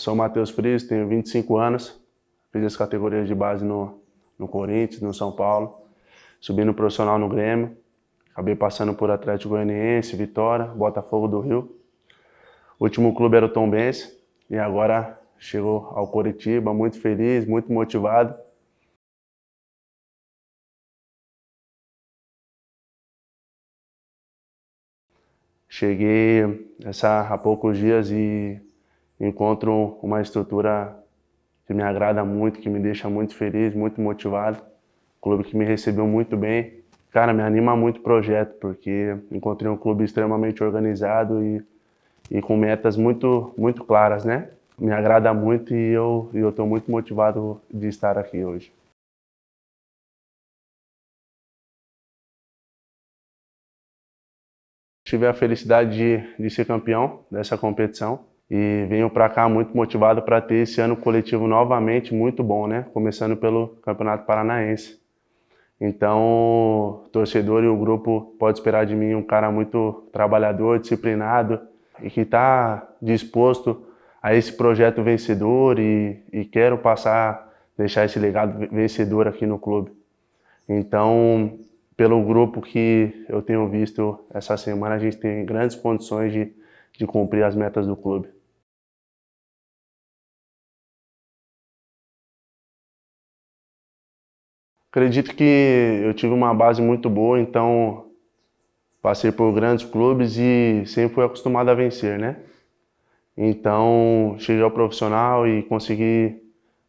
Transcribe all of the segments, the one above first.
sou Matheus Frias, tenho 25 anos, fiz as categorias de base no, no Corinthians, no São Paulo, subi no profissional no Grêmio, acabei passando por Atlético Goianiense, Vitória, Botafogo do Rio. O último clube era o Tom Benz, e agora chegou ao Coritiba, muito feliz, muito motivado. Cheguei essa, há poucos dias e encontro uma estrutura que me agrada muito, que me deixa muito feliz, muito motivado. Clube que me recebeu muito bem. Cara, me anima muito o projeto, porque encontrei um clube extremamente organizado e, e com metas muito, muito claras, né? Me agrada muito e eu estou muito motivado de estar aqui hoje. Tive a felicidade de, de ser campeão dessa competição e venho para cá muito motivado para ter esse ano coletivo novamente muito bom, né? Começando pelo Campeonato Paranaense. Então, o torcedor e o grupo pode esperar de mim um cara muito trabalhador, disciplinado e que está disposto a esse projeto vencedor e, e quero passar, deixar esse legado vencedor aqui no clube. Então, pelo grupo que eu tenho visto essa semana, a gente tem grandes condições de, de cumprir as metas do clube. Acredito que eu tive uma base muito boa, então passei por grandes clubes e sempre fui acostumado a vencer, né? Então, cheguei ao profissional e consegui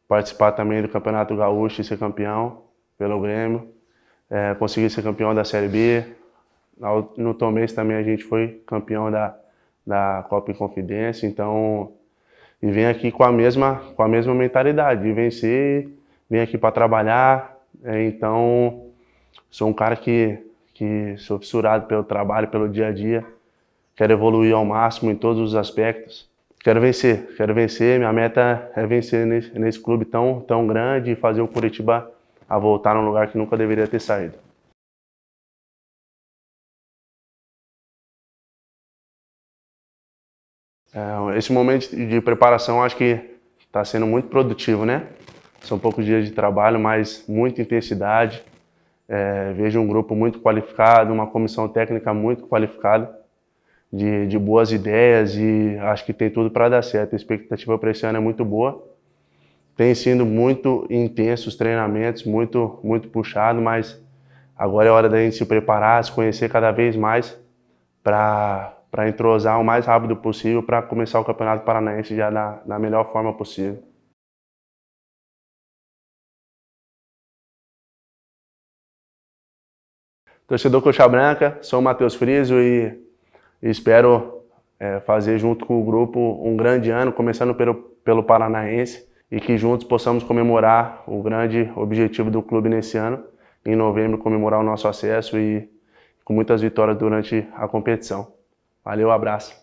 participar também do Campeonato Gaúcho e ser campeão pelo Grêmio. É, consegui ser campeão da Série B. No Tomês também a gente foi campeão da, da Copa Confidência. Então, e vem aqui com a mesma, com a mesma mentalidade de vencer, vem aqui para trabalhar, é, então, sou um cara que, que sou fissurado pelo trabalho, pelo dia a dia. Quero evoluir ao máximo em todos os aspectos. Quero vencer, quero vencer. Minha meta é vencer nesse, nesse clube tão, tão grande e fazer o Curitiba a voltar num lugar que nunca deveria ter saído. É, esse momento de preparação acho que está sendo muito produtivo, né? São poucos dias de trabalho, mas muita intensidade. É, vejo um grupo muito qualificado, uma comissão técnica muito qualificada, de, de boas ideias e acho que tem tudo para dar certo. A expectativa para esse ano é muito boa. Tem sido muito intenso os treinamentos, muito, muito puxado, mas agora é hora da gente se preparar, se conhecer cada vez mais para entrosar o mais rápido possível para começar o Campeonato Paranaense já na, na melhor forma possível. Torcedor Coxa Branca, sou o Matheus Friso e espero é, fazer junto com o grupo um grande ano, começando pelo, pelo Paranaense, e que juntos possamos comemorar o grande objetivo do clube nesse ano, em novembro comemorar o nosso acesso e com muitas vitórias durante a competição. Valeu, abraço.